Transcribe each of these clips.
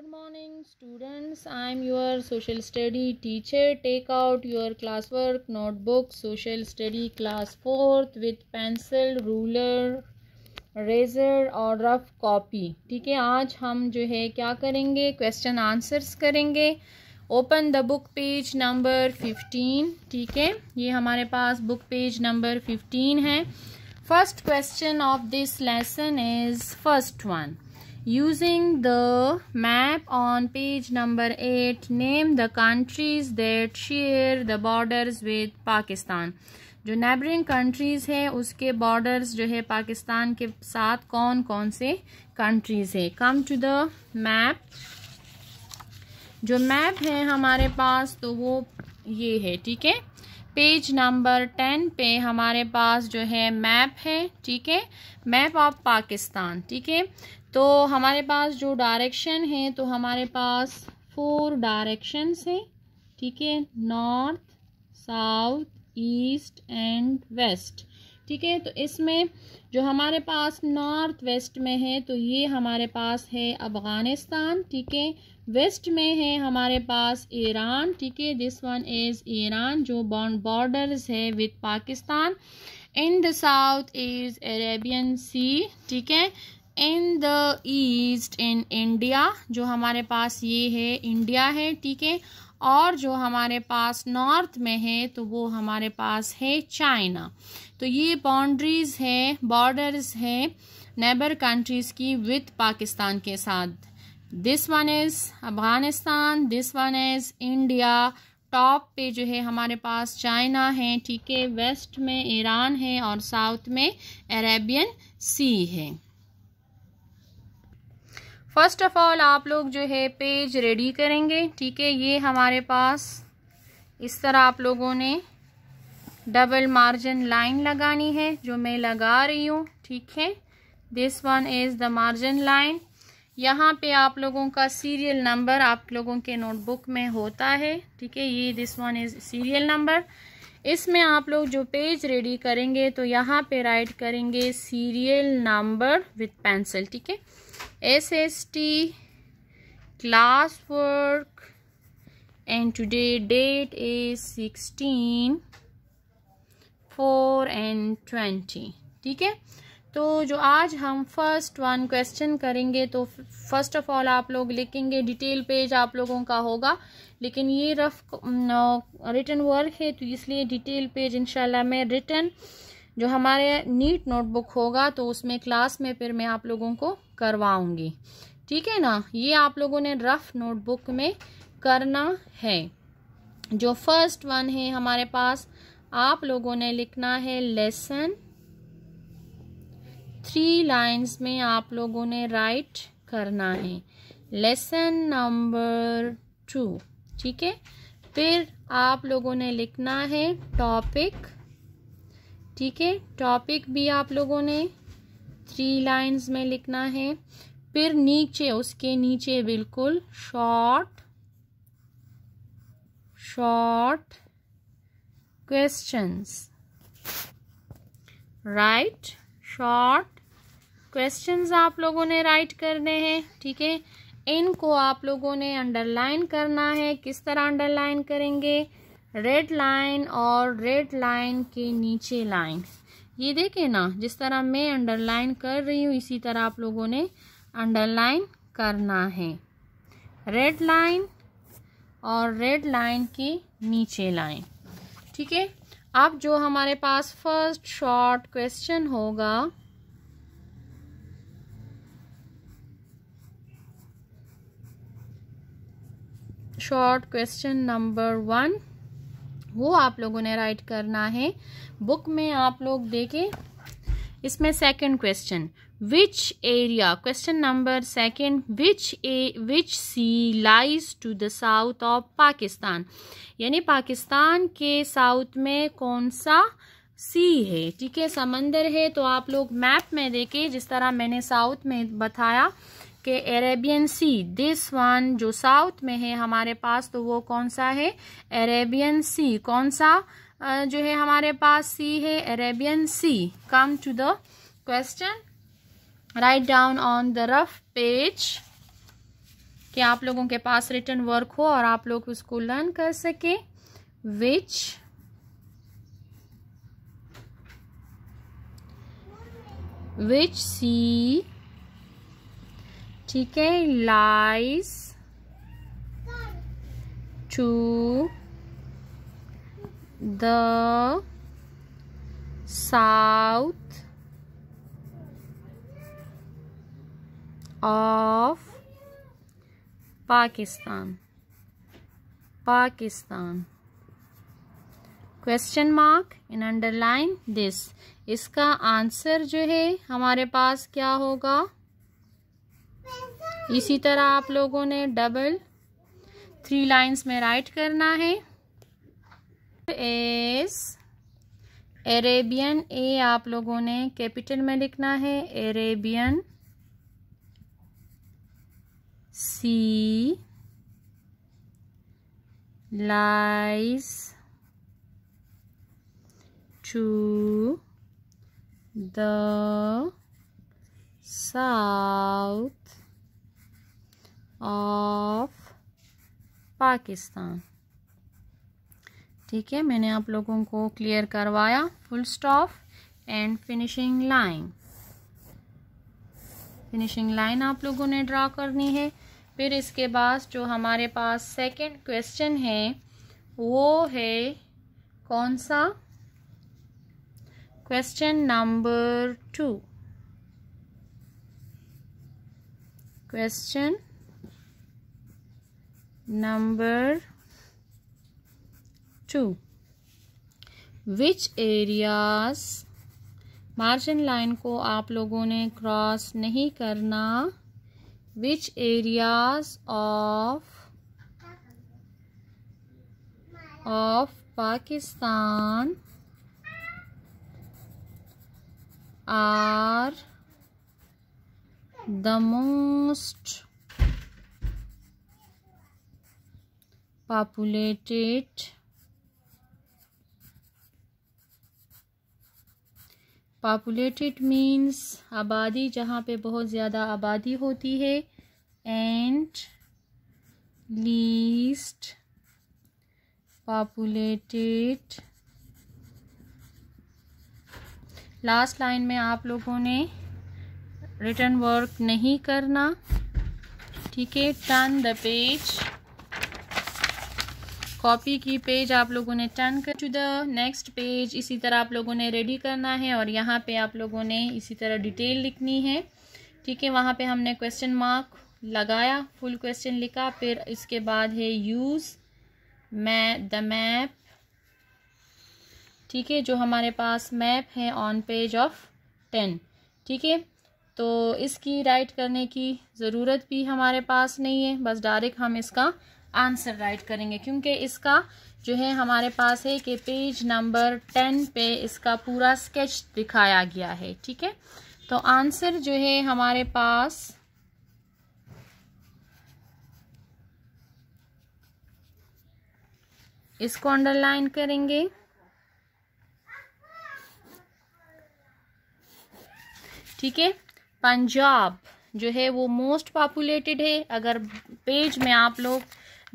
Good morning students I am your social study teacher take out your class work notebook social study class fourth with pencil ruler eraser और rough copy ठीक है आज हम जो है क्या करेंगे क्वेश्चन आंसर्स करेंगे open the book page number fifteen ठीक है ये हमारे पास बुक पेज नंबर फिफ्टीन है first question of this lesson is first one Using the map on page number 8, name the countries that share the borders with Pakistan. जो neighbouring countries है उसके borders जो है पाकिस्तान के साथ कौन कौन से कंट्रीज़ है कम टू द मैप जो मैप है हमारे पास तो वो ये है ठीक है पेज नंबर टेन पे हमारे पास जो है मैप है ठीक है मैप ऑफ पाकिस्तान ठीक है तो हमारे पास जो डायरेक्शन है तो हमारे पास फोर डायरेक्शंस हैं ठीक है north south east and west ठीक है तो इसमें जो हमारे पास नॉर्थ वेस्ट में है तो ये हमारे पास है अफ़गानिस्तान ठीक है वेस्ट में है हमारे पास ईरान ठीक है दिस वन इज़ ईरान जो बॉन्ड बॉर्डर्स है with Pakistan in the south is Arabian sea ठीक है in the east in India जो हमारे पास ये है इंडिया है ठीक है और जो हमारे पास नॉर्थ में है तो वो हमारे पास है चाइना तो ये बाउंड्रीज है बॉर्डर्स है नेबर कंट्रीज़ की विथ पाकिस्तान के साथ this one is Afghanistan this one is India top पे जो है हमारे पास चाइना है ठीक है वेस्ट में ईरान है और साउथ में अरेबियन सी है फर्स्ट ऑफ ऑल आप लोग जो है पेज रेडी करेंगे ठीक है ये हमारे पास इस तरह आप लोगों ने डबल मार्जिन लाइन लगानी है जो मैं लगा रही हूँ ठीक है this one is the margin line यहाँ पे आप लोगों का सीरियल नंबर आप लोगों के नोटबुक में होता है ठीक है ये this one is serial number इसमें आप लोग जो पेज रेडी करेंगे तो यहाँ पे राइट करेंगे सीरियल नंबर विथ पेंसिल ठीक है S S T class work and today date is sixteen four and twenty ठीक है तो जो आज हम फर्स्ट वन क्वेश्चन करेंगे तो फर्स्ट ऑफ ऑल आप लोग लिखेंगे डिटेल पेज आप लोगों का होगा लेकिन ये रफ रिटर्न वर्क है तो इसलिए डिटेल पेज इंशाल्लाह मैं रिटर्न जो हमारे नीट नोटबुक होगा तो उसमें क्लास में फिर मैं आप लोगों को करवाऊंगी ठीक है ना ये आप लोगों ने रफ नोटबुक में करना है जो फर्स्ट वन है हमारे पास आप लोगों ने लिखना है लेसन थ्री लाइंस में आप लोगों ने राइट करना है लेसन नंबर टू ठीक है फिर आप लोगों ने लिखना है टॉपिक ठीक है टॉपिक भी आप लोगों ने थ्री लाइंस में लिखना है फिर नीचे उसके नीचे बिल्कुल short short questions right short questions आप लोगों ने राइट करने हैं ठीक है इनको आप लोगों ने अंडरलाइन करना है किस तरह अंडरलाइन करेंगे रेड लाइन और रेड लाइन के नीचे लाइन ये देखें ना जिस तरह मैं अंडरलाइन कर रही हूँ इसी तरह आप लोगों ने अंडरलाइन करना है रेड लाइन और रेड लाइन के नीचे लाइन ठीक है अब जो हमारे पास फर्स्ट शॉर्ट क्वेश्चन होगा शॉर्ट क्वेश्चन नंबर वन वो आप लोगों ने राइट करना है बुक में आप लोग देखें इसमें second question which area question number second which a which sea lies to the south of Pakistan यानी पाकिस्तान के साउथ में कौन सा सी है ठीक है समंदर है तो आप लोग मैप में देखें जिस तरह मैंने साउथ में बताया के अरेबियन सी दिस वन जो साउथ में है हमारे पास तो वो कौन सा है अरेबियन सी कौन सा जो है हमारे पास सी है Arabian sea come to the question write down on the rough page कि आप लोगों के पास रिटर्न वर्क हो और आप लोग उसको लर्न कर सके विच विच सी ठीक है lies to the south of Pakistan Pakistan question mark in underline this इसका आंसर जो है हमारे पास क्या होगा इसी तरह आप लोगों ने डबल थ्री लाइंस में राइट करना है एस अरेबियन ए आप लोगों ने कैपिटल में लिखना है Arabian sea lies to the south of Pakistan ठीक है मैंने आप लोगों को क्लियर करवाया full stop and finishing line finishing line आप लोगों ने ड्रा करनी है फिर इसके बाद जो हमारे पास सेकंड क्वेश्चन है वो है कौन सा question number two question number 2 which areas margin line को आप लोगों ने क्रॉस नहीं करना which areas of of Pakistan are the most populated populated means आबादी जहाँ पे बहुत ज़्यादा आबादी होती है and least populated last line में आप लोगों ने रिटर्न वर्क नहीं करना ठीक है टर्न द पेज कॉपी की पेज आप लोगों ने टर्न कर टू द नेक्स्ट पेज इसी तरह आप लोगों ने रेडी करना है और यहाँ पे आप लोगों ने इसी तरह डिटेल लिखनी है ठीक है वहाँ पे हमने क्वेश्चन मार्क लगाया फुल क्वेश्चन लिखा फिर इसके बाद है यूज़ मै द मैप ठीक है जो हमारे पास मैप है ऑन पेज ऑफ टेन ठीक है तो इसकी राइट करने की ज़रूरत भी हमारे पास नहीं है बस डायरेक्ट हम इसका आंसर राइट करेंगे क्योंकि इसका जो है हमारे पास है कि पेज नंबर टेन पे इसका पूरा स्केच दिखाया गया है ठीक है तो आंसर जो है हमारे पास इसको अंडरलाइन करेंगे ठीक है पंजाब जो है वो मोस्ट पॉपुलेटेड है अगर पेज में आप लोग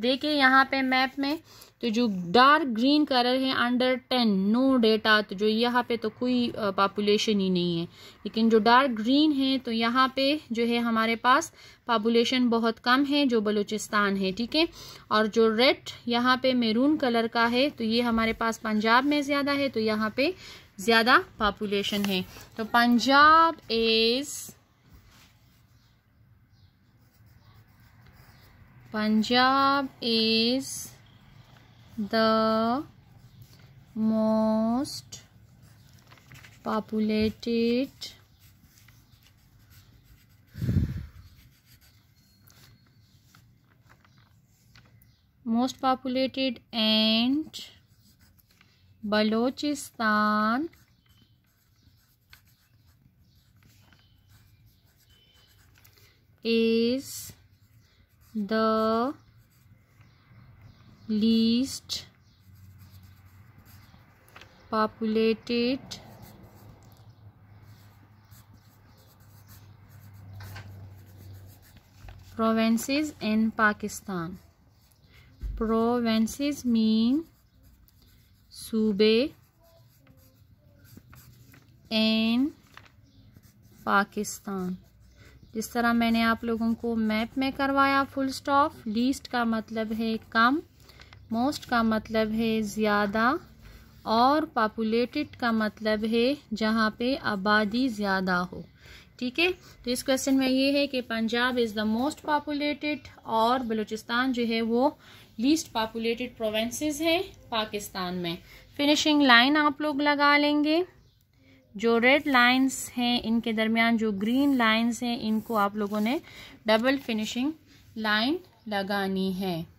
देखिए यहाँ पे मैप में तो जो डार्क ग्रीन कलर है अंडर टेन नो डेटा तो जो यहाँ पे तो कोई पॉपुलेशन ही नहीं है लेकिन जो डार्क ग्रीन है तो यहाँ पे जो है हमारे पास पॉपुलेशन बहुत कम है जो बलूचिस्तान है ठीक है और जो रेड यहाँ पे मेरून कलर का है तो ये हमारे पास पंजाब में ज़्यादा है तो यहाँ पे ज़्यादा पॉपुलेशन है तो Punjab is Punjab is the most populated most populated and Balochistan is the least populated provinces in Pakistan. Provinces mean sube in Pakistan. जिस तरह मैंने आप लोगों को मैप में करवाया फुल स्टॉप लीस्ट का मतलब है कम मोस्ट का मतलब है ज़्यादा और पॉपुलेटेड का मतलब है जहाँ पे आबादी ज़्यादा हो ठीक है तो इस क्वेश्चन में ये है कि Punjab is the most populated और बलूचिस्तान जो है वो लीस्ट पॉपुलेटेड प्रोवेंसेस हैं पाकिस्तान में फिनिशिंग लाइन आप लोग लगा लेंगे जो रेड लाइंस हैं इनके दरमियान जो ग्रीन लाइंस हैं इनको आप लोगों ने डबल फिनिशिंग लाइन लगानी है